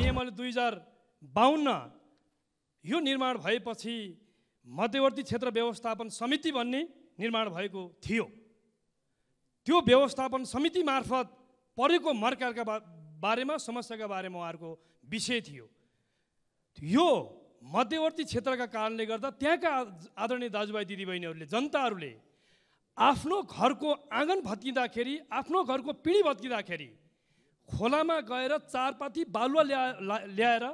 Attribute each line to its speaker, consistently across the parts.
Speaker 1: नियमावली दुई हजार बाहन्न यो निर्माण भएपछि मध्यवर्ती क्षेत्र व्यवस्थापन समिति भन्ने निर्माण भएको थियो त्यो व्यवस्थापन समिति मार्फत परेको मर्काका बारेमा समस्याका बारेमा उहाँहरूको विषय थियो यो मध्यवर्ती क्षेत्रका कारणले गर्दा त्यहाँका आदरणीय दाजुभाइ दिदीबहिनीहरूले जनताहरूले आफ्नो घरको आँगन भत्किँदाखेरि आफ्नो घरको पिँढी भत्किँदाखेरि खोलामा गएर चारपाती बालुवा ल्या ल्याएर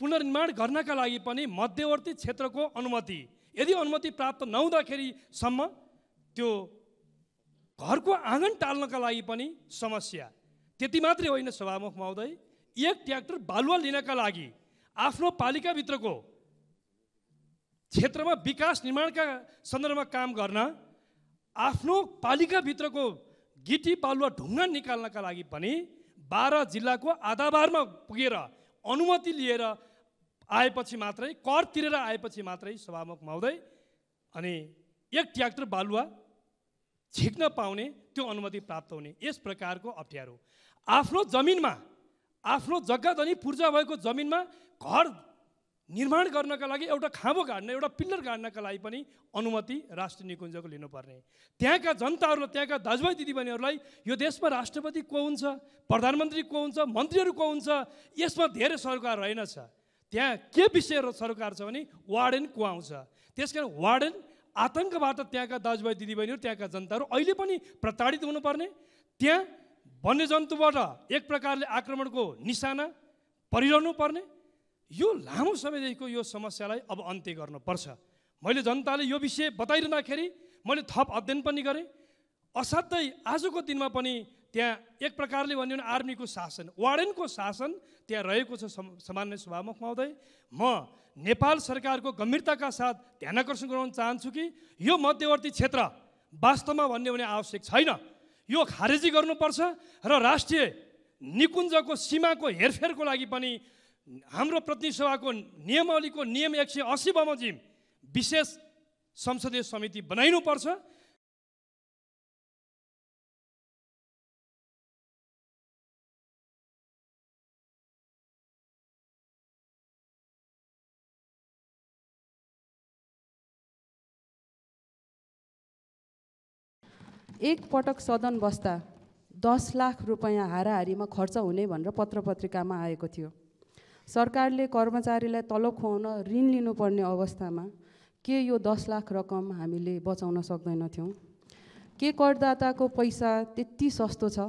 Speaker 1: पुनर्निर्माण गर्नका लागि पनि मध्यवर्ती क्षेत्रको अनुमति यदि अनुमति प्राप्त नहुँदाखेरिसम्म त्यो घरको आँगन टाल्नका लागि पनि समस्या त्यति मात्रै होइन सभामुख महोदय एक ट्र्याक्टर बालुवा लिनका लागि आफ्नो पालिकाभित्रको क्षेत्रमा विकास निर्माणका सन्दर्भमा काम गर्न आफ्नो पालिकाभित्रको गिटी बालुवा ढुङ्गा निकाल्नका लागि पनि बाह्र जिल्लाको आधाबारमा पुगेर अनुमति लिएर आएपछि मात्रै कर तिरेर आएपछि मात्रै सभामुख महोदय अनि एक ट्याक्टर बालुवा छिक्न पाउने त्यो अनुमति प्राप्त हुने यस प्रकारको अप्ठ्यारो आफ्नो जमिनमा आफ्नो जग्गा धनी पूर्जा भएको जमिनमा घर निर्माण गर्नका लागि एउटा खाँबो गाड्न एउटा पिल्लर गाड्नका लागि पनि अनुमति राष्ट्रिय निकुञ्जको लिनुपर्ने त्यहाँका जनताहरूलाई त्यहाँका दाजुभाइ दिदीबहिनीहरूलाई यो देशमा राष्ट्रपति को हुन्छ प्रधानमन्त्री को हुन्छ मन्त्रीहरू को हुन्छ यसमा धेरै सरकार रहेनछ त्यहाँ के विषय सरकार छ भने वार्डेन को आउँछ त्यस कारण वार्डेन आतङ्कबाट त्यहाँका दाजुभाइ दिदीबहिनीहरू त्यहाँका जनताहरू अहिले पनि प्रताडित हुनुपर्ने त्यहाँ वन्यजन्तुबाट एक प्रकारले आक्रमणको निशाना परिरहनु पर्ने यो लामो समयदेखिको यो समस्यालाई अब अन्त्य गर्नुपर्छ मैले जनताले यो विषय बताइरहँदाखेरि मैले थप अध्ययन पनि गरेँ असाध्यै आजको दिनमा पनि त्यहाँ एक प्रकारले भन्यो भने आर्मीको शासन वार्डेनको शासन त्यहाँ रहेको छ सामान्य सभामुख महोदय म नेपाल सरकारको गम्भीरताका साथ ध्यान आकर्षण गराउन चाहन्छु कि यो मध्यवर्ती क्षेत्र वास्तवमा भन्यो भने आवश्यक छैन यो खारेजी गर्नुपर्छ र राष्ट्रिय निकुञ्जको सीमाको हेरफेरको लागि पनि हाम्रो सभाको नियमावलीको नियम एक सय असी बमोजिम विशेष संसदीय समिति बनाइनुपर्छ
Speaker 2: पटक सदन बस्दा दस लाख रुपियाँ हाराहारीमा खर्च हुने भनेर पत्र पत्रिकामा आएको थियो सरकारले कर्मचारीलाई तल खुवाउन ऋण लिनुपर्ने अवस्थामा के यो दस लाख रकम हामीले बचाउन सक्दैनथ्यौँ के करदाताको पैसा त्यति सस्तो छ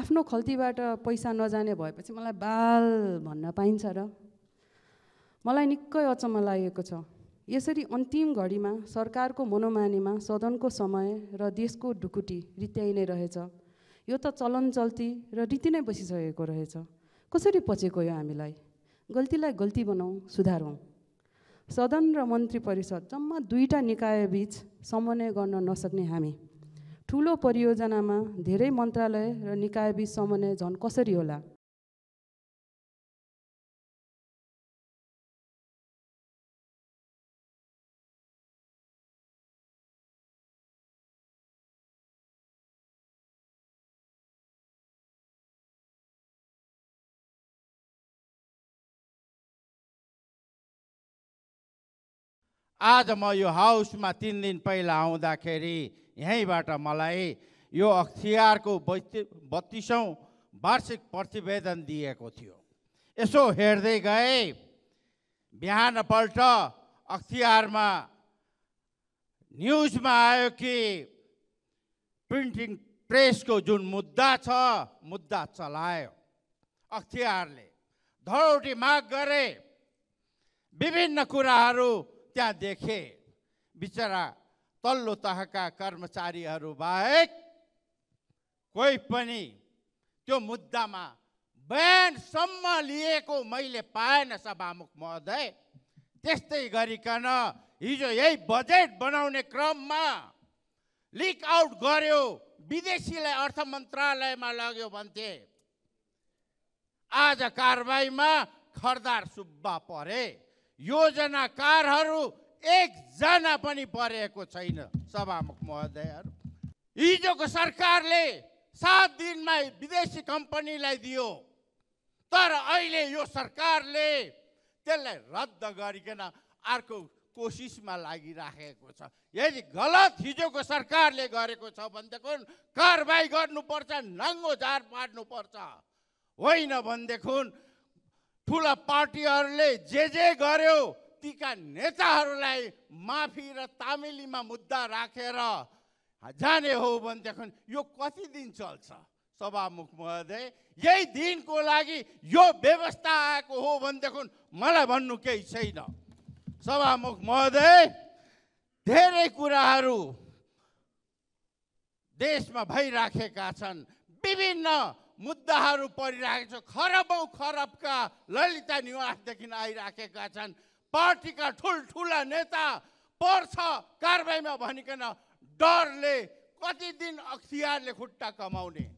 Speaker 2: आफ्नो खल्तीबाट पैसा नजाने भएपछि मलाई बाल भन्न पाइन्छ र मलाई निकै अचम्म लागेको छ यसरी अन्तिम घडीमा सरकारको मनोमानीमा सदनको समय र देशको ढुकुटी रित्याइ नै रहेछ यो त चलन चल्ती र रीति नै बसिसकेको रहेछ कसरी पचेको यो हामीलाई गल्तीलाई गल्ती बनाऊ सुधारौँ सदन र मन्त्री परिषद जम्मा दुईवटा निकायबीच समन्वय गर्न नसक्ने हामी ठुलो परियोजनामा धेरै मन्त्रालय र निकायबीच समन्वय झन् कसरी होला
Speaker 3: आज म यो हाउसमा तिन दिन पहिला आउँदाखेरि यहीँबाट मलाई यो अख्तियारको बत्ती बत्तिसौँ वार्षिक प्रतिवेदन दिएको थियो यसो हेर्दै गए बिहानपल्ट अख्तियारमा न्युजमा आयो कि प्रिन्टिङ प्रेसको जुन मुद्दा छ मुद्दा चलायो अख्तियारले धरोटी माग गरे विभिन्न कुराहरू त्यहाँ देखे बिचरा तल्लो तहका कर्मचारीहरू बाहेक कोही पनि त्यो मुद्दामा बयानसम्म लिएको मैले पाएन सभामुख महोदय त्यस्तै गरिकन हिजो यही बजेट बनाउने क्रममा लिक आउट गर्यो विदेशीलाई अर्थ मन्त्रालयमा लग्यो भन्थे आज कारवाहीमा खरदार सुब्बा परे योजनाकारहरू एकजना पनि परेको छैन सभामुख महोदयहरू हिजोको सरकारले सात दिनमा विदेशी कम्पनीलाई दियो तर अहिले यो सरकारले त्यसलाई रद्द गरिकन अर्को कोसिसमा लागिराखेको छ यदि गलत हिजोको सरकारले गरेको छ भनेदेखि कारवाही गर्नुपर्छ नाङ्गो झार पार्नुपर्छ होइन भनेदेखि ठुला पार्टीहरूले जे जे गर्यो तीका नेताहरूलाई माफी र तामिलीमा मुद्दा राखेर रा। जाने हो भनेदेखि यो कति दिन चल्छ सभामुख महोदय यही दिनको लागि यो व्यवस्था आएको हो भनेदेखि मलाई भन्नु केही छैन सभामुख महोदय धेरै कुराहरू देशमा भइराखेका छन् विभिन्न मुद्दाहरू परिरहेको छ खरबौँ खरबका ललिता निवासदेखि आइराखेका छन् पार्टीका ठुल्ठुला नेता पर्छ कारवाहीमा भनिकन डरले कति दिन अख्तियारले खुट्टा कमाउने